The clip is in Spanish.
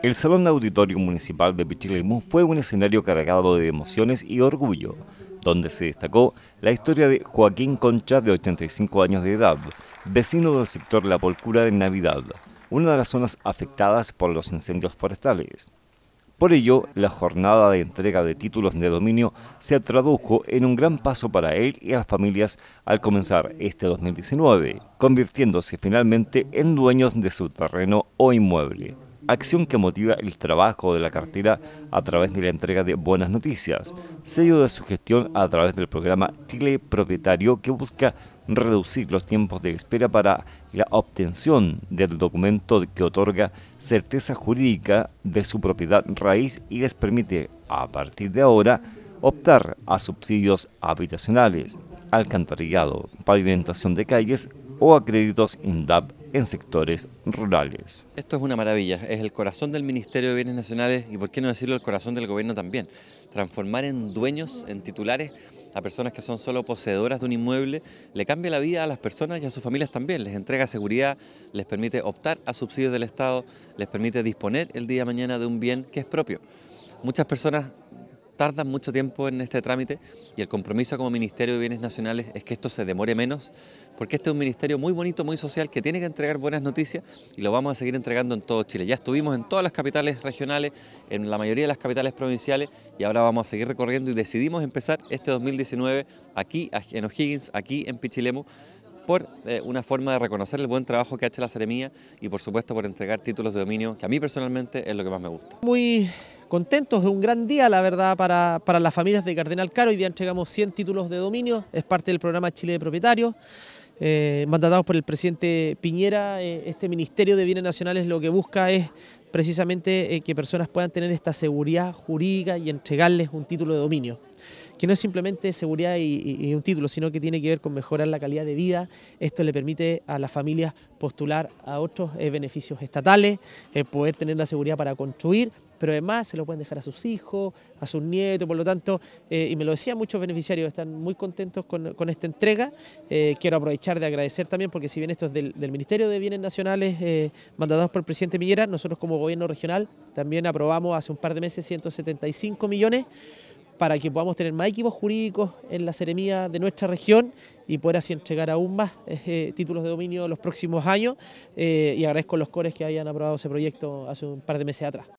El Salón Auditorio Municipal de Pichilemu fue un escenario cargado de emociones y orgullo, donde se destacó la historia de Joaquín Concha, de 85 años de edad, vecino del sector La Polcura de Navidad, una de las zonas afectadas por los incendios forestales. Por ello, la jornada de entrega de títulos de dominio se tradujo en un gran paso para él y las familias al comenzar este 2019, convirtiéndose finalmente en dueños de su terreno o inmueble acción que motiva el trabajo de la cartera a través de la entrega de buenas noticias, sello de su gestión a través del programa Chile Propietario que busca reducir los tiempos de espera para la obtención del documento que otorga certeza jurídica de su propiedad raíz y les permite, a partir de ahora, optar a subsidios habitacionales, alcantarillado, pavimentación de calles o a créditos INDAP en sectores rurales. Esto es una maravilla, es el corazón del Ministerio de Bienes Nacionales y por qué no decirlo el corazón del gobierno también. Transformar en dueños, en titulares a personas que son solo poseedoras de un inmueble, le cambia la vida a las personas y a sus familias también, les entrega seguridad, les permite optar a subsidios del Estado, les permite disponer el día de mañana de un bien que es propio. Muchas personas tardan mucho tiempo en este trámite y el compromiso como Ministerio de Bienes Nacionales es que esto se demore menos, porque este es un ministerio muy bonito, muy social, que tiene que entregar buenas noticias y lo vamos a seguir entregando en todo Chile. Ya estuvimos en todas las capitales regionales, en la mayoría de las capitales provinciales y ahora vamos a seguir recorriendo y decidimos empezar este 2019 aquí en O'Higgins, aquí en Pichilemu, por eh, una forma de reconocer el buen trabajo que ha hecho la Ceremía y por supuesto por entregar títulos de dominio, que a mí personalmente es lo que más me gusta. Muy contentos, es un gran día, la verdad, para, las familias de Cardenal Caro. Hoy día entregamos 100 títulos de dominio, es parte del programa Chile de Propietarios. Eh, mandatados por el presidente Piñera, eh, este Ministerio de Bienes Nacionales lo que busca es precisamente eh, que personas puedan tener esta seguridad jurídica y entregarles un título de dominio, que no es simplemente seguridad y, y, un título, sino que tiene que ver con mejorar la calidad de vida. Esto le permite a las familias postular a otros beneficios estatales, poder tener la seguridad para construir pero además se lo pueden dejar a sus hijos, a sus nietos, por lo tanto, eh, y me lo decían muchos beneficiarios, están muy contentos con, esta entrega. Eh, quiero aprovechar de agradecer también, porque si bien esto es del, Ministerio de Bienes Nacionales, eh, por el presidente Millera, nosotros como gobierno regional también aprobamos hace un par de meses 175 millones para que podamos tener más equipos jurídicos en la seremía de nuestra región y poder así entregar aún más eh, títulos de dominio los próximos años. y agradezco a los cores que hayan aprobado ese proyecto hace un par de meses atrás.